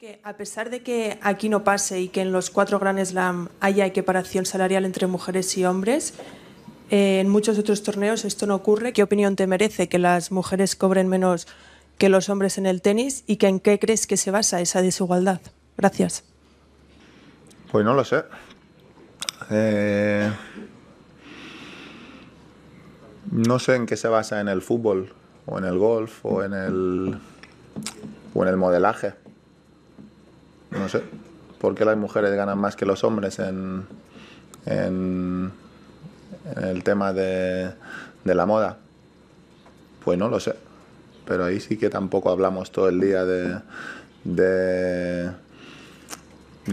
que, a pesar de que aquí no pase y que en los cuatro grandes Slam haya equiparación salarial entre mujeres y hombres, eh, en muchos otros torneos esto no ocurre. ¿Qué opinión te merece que las mujeres cobren menos que los hombres en el tenis y que en qué crees que se basa esa desigualdad? Gracias. Pues no lo sé. Eh, no sé en qué se basa en el fútbol, o en el golf, o en el, o en el modelaje. No sé. ¿Por qué las mujeres ganan más que los hombres en, en, el tema de, la moda? Pues no lo sé. Pero ahí sí que tampoco hablamos todo el día de, de,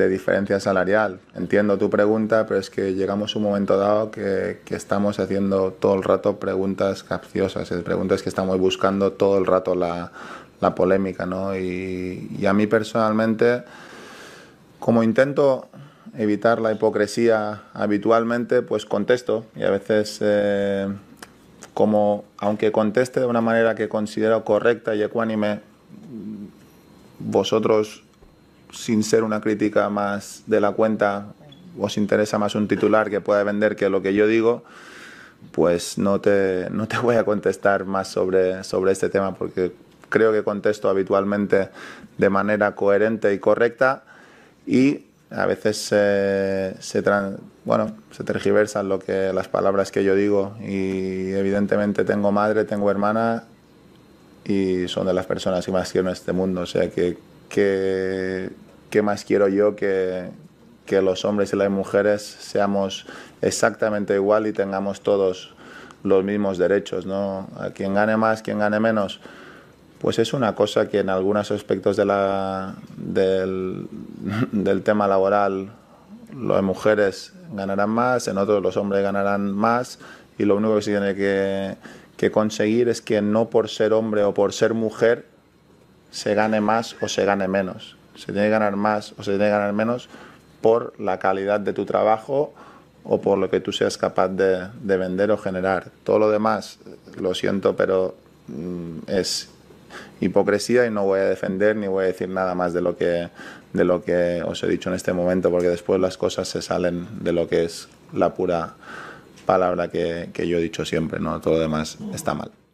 diferencia salarial. Entiendo tu pregunta, pero es que llegamos a un momento dado que, estamos haciendo todo el rato preguntas capciosas, eh, preguntas que estamos buscando todo el rato la, polémica. ¿no? Y, y a mí personalmente como intento evitar la hipocresía habitualmente, pues contesto y a veces, eh, como aunque conteste de una manera que considero correcta y ecuánime, vosotros, sin ser una crítica más de la cuenta, os interesa más un titular que pueda vender que lo que yo digo, pues no te, no te voy a contestar más sobre, sobre este tema porque creo que contesto habitualmente de manera coherente y correcta y a veces se, bueno, se tergiversan lo que, las palabras que yo digo y evidentemente tengo madre, tengo hermana y son de las personas que más quiero en este mundo. O sea, que, que, más quiero yo que, que los hombres y las mujeres seamos exactamente igual y tengamos todos los mismos derechos? ¿no? A quien gane más, quien gane menos pues es una cosa que en algunos aspectos de la, del, del tema laboral las mujeres ganarán más, en otros los hombres ganarán más y lo único que se tiene que, conseguir es que no por ser hombre o por ser mujer se gane más o se gane menos. Se tiene que ganar más o se tiene que ganar menos por la calidad de tu trabajo o por lo que tú seas capaz de vender o generar. Todo lo demás, lo siento, pero mm, es hipocresía y no voy a defender ni voy a decir nada más de lo que, os he dicho en este momento, porque después las cosas se salen de lo que es la pura palabra que, yo he dicho siempre, ¿no? Todo lo demás está mal.